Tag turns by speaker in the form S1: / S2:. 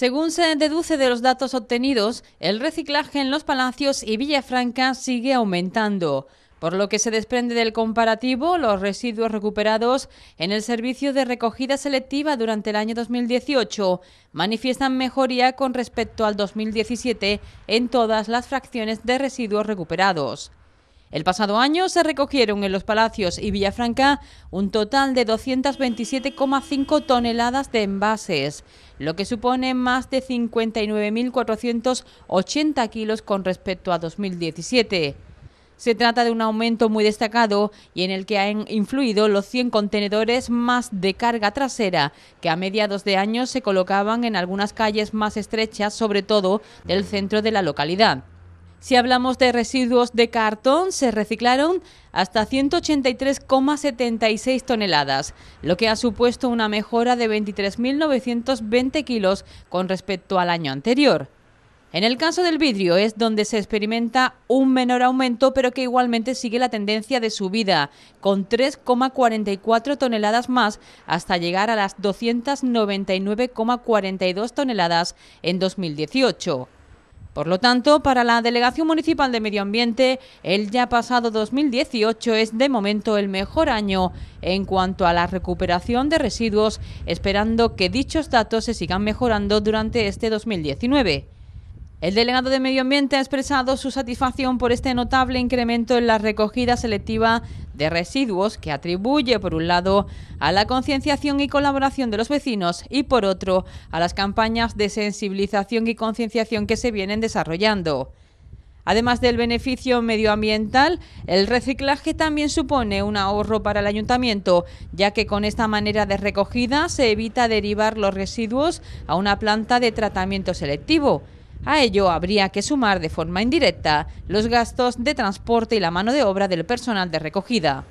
S1: Según se deduce de los datos obtenidos, el reciclaje en los palacios y Villafranca sigue aumentando. Por lo que se desprende del comparativo, los residuos recuperados en el servicio de recogida selectiva durante el año 2018 manifiestan mejoría con respecto al 2017 en todas las fracciones de residuos recuperados. El pasado año se recogieron en los Palacios y Villafranca un total de 227,5 toneladas de envases, lo que supone más de 59.480 kilos con respecto a 2017. Se trata de un aumento muy destacado y en el que han influido los 100 contenedores más de carga trasera, que a mediados de año se colocaban en algunas calles más estrechas, sobre todo del centro de la localidad. Si hablamos de residuos de cartón, se reciclaron hasta 183,76 toneladas, lo que ha supuesto una mejora de 23.920 kilos con respecto al año anterior. En el caso del vidrio es donde se experimenta un menor aumento, pero que igualmente sigue la tendencia de subida, con 3,44 toneladas más hasta llegar a las 299,42 toneladas en 2018. Por lo tanto, para la Delegación Municipal de Medio Ambiente, el ya pasado 2018 es de momento el mejor año en cuanto a la recuperación de residuos, esperando que dichos datos se sigan mejorando durante este 2019. El delegado de Medio Ambiente ha expresado su satisfacción por este notable incremento en la recogida selectiva de residuos que atribuye, por un lado, a la concienciación y colaboración de los vecinos y, por otro, a las campañas de sensibilización y concienciación que se vienen desarrollando. Además del beneficio medioambiental, el reciclaje también supone un ahorro para el ayuntamiento, ya que con esta manera de recogida se evita derivar los residuos a una planta de tratamiento selectivo. A ello habría que sumar de forma indirecta los gastos de transporte y la mano de obra del personal de recogida.